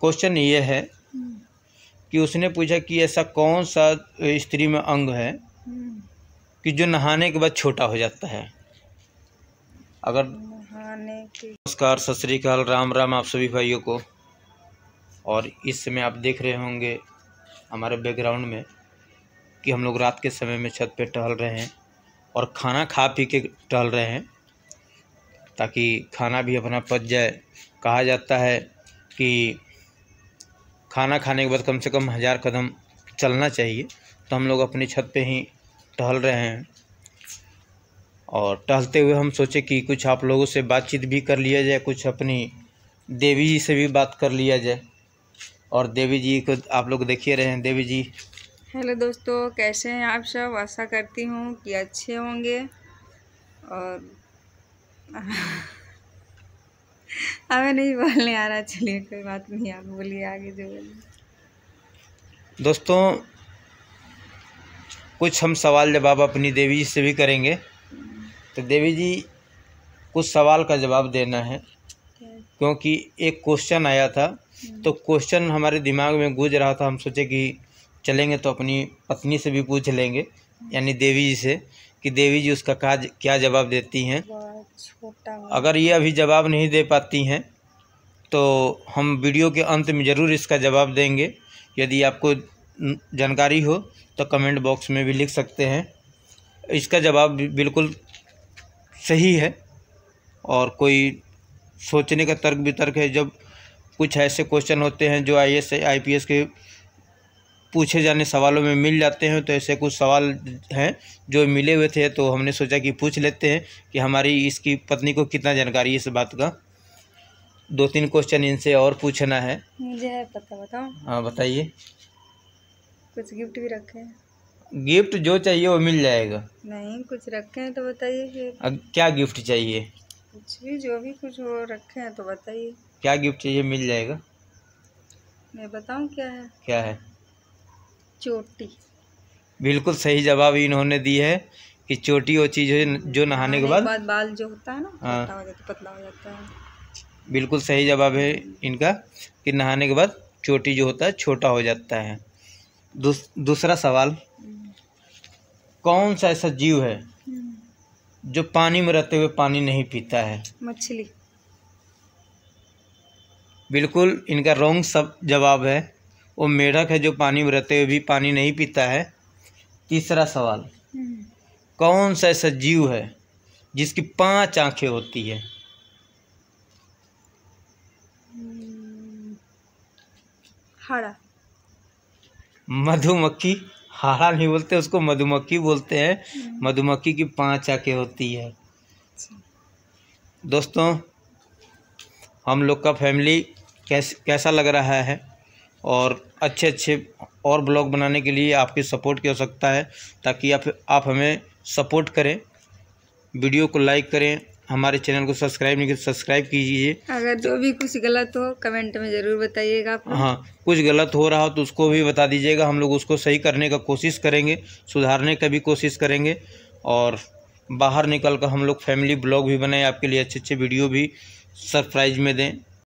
Question ये है कि उसने पूछा कि ऐसा कौन सा स्त्री में अंग है कि जो नहाने के बाद छोटा हो जाता है अगर नमस्कार सत श्रीकाल राम राम आप सभी भाइयों को और इस समय आप देख रहे होंगे हमारे बैकग्राउंड में कि हम लोग रात के समय में छत पे टहल रहे हैं और खाना खा पी के टहल रहे हैं ताकि खाना भी अपना पच जाए कहा जाता है कि खाना खाने के बाद कम से कम हज़ार कदम चलना चाहिए तो हम लोग अपनी छत पे ही टहल रहे हैं और टहलते हुए हम सोचे कि कुछ आप लोगों से बातचीत भी कर लिया जाए कुछ अपनी देवी जी से भी बात कर लिया जाए और देवी जी को आप लोग देखिए रहे हैं देवी जी हेलो दोस्तों कैसे हैं आप सब आशा करती हूँ कि अच्छे होंगे और हमें नहीं बोलने आ रहा चलिए कोई बात नहीं आप बोलिए आगे जो बोलिए दोस्तों कुछ हम सवाल जवाब अपनी देवी जी से भी करेंगे तो देवी जी कुछ सवाल का जवाब देना है क्योंकि एक क्वेश्चन आया था तो क्वेश्चन हमारे दिमाग में गूंज रहा था हम सोचे कि चलेंगे तो अपनी पत्नी से भी पूछ लेंगे यानी देवी जी से कि देवी जी उसका काज क्या जवाब देती हैं अगर ये अभी जवाब नहीं दे पाती हैं तो हम वीडियो के अंत में ज़रूर इसका जवाब देंगे यदि आपको जानकारी हो तो कमेंट बॉक्स में भी लिख सकते हैं इसका जवाब बिल्कुल सही है और कोई सोचने का तर्क वितर्क है जब कुछ ऐसे क्वेश्चन होते हैं जो I S I P S के पूछे जाने सवालों में मिल जाते हैं तो ऐसे कुछ सवाल हैं जो मिले हुए थे तो हमने सोचा कि पूछ लेते हैं कि हमारी इसकी पत्नी को कितना जानकारी है इस बात का दो तीन क्वेश्चन इनसे और पूछना है मुझे है पता बताओ हाँ बताइए कुछ गिफ्ट भी रखे हैं गिफ्ट जो चाहिए वो मिल जाएगा नहीं कुछ रखे हैं तो बताइए क्या गिफ्ट चाहिए कुछ भी जो भी कुछ वो रखे हैं तो बताइए क्या गिफ्ट चाहिए मिल जाएगा मैं बताऊँ क्या है क्या है चोटी बिल्कुल सही जवाब इन्होंने दी है कि चोटी वो चीज़ है जो नहाने के बाद बाल जो होता है ना हाँ तो पतला हो जाता है बिल्कुल सही जवाब है इनका कि नहाने के बाद चोटी जो होता है छोटा हो जाता है दूसरा दूसरा सवाल कौन सा ऐसा जीव है हम्म। जो पानी में रहते हुए पानी नहीं पीता है मछली बिल्कुल इनका रोंग सब जवाब है वो मेढक है जो पानी में रहते हुए भी पानी नहीं पीता है तीसरा सवाल हम्म। कौन सा ऐसा जीव है जिसकी पांच आंखें होती है हम्म। हाड़ा मधुमक्खी हाड़ा नहीं बोलते उसको मधुमक्खी बोलते हैं हम्म। मधुमक्खी की पांच आंखें होती है अच्छा। दोस्तों हम लोग का फैमिली कैस कैसा लग रहा है और अच्छे अच्छे और ब्लॉग बनाने के लिए आपकी सपोर्ट की आवश्यकता है ताकि आप आप हमें सपोर्ट करें वीडियो को लाइक करें हमारे चैनल को सब्सक्राइब नहीं तो सब्सक्राइब कीजिए अगर जो भी कुछ गलत हो कमेंट में ज़रूर बताइएगा हाँ कुछ गलत हो रहा हो तो उसको भी बता दीजिएगा हम लोग उसको सही करने का कोशिश करेंगे सुधारने का भी कोशिश करेंगे और बाहर निकल कर हम लोग फैमिली ब्लॉग भी बनाए आपके लिए अच्छे अच्छे वीडियो भी सरप्राइज में दें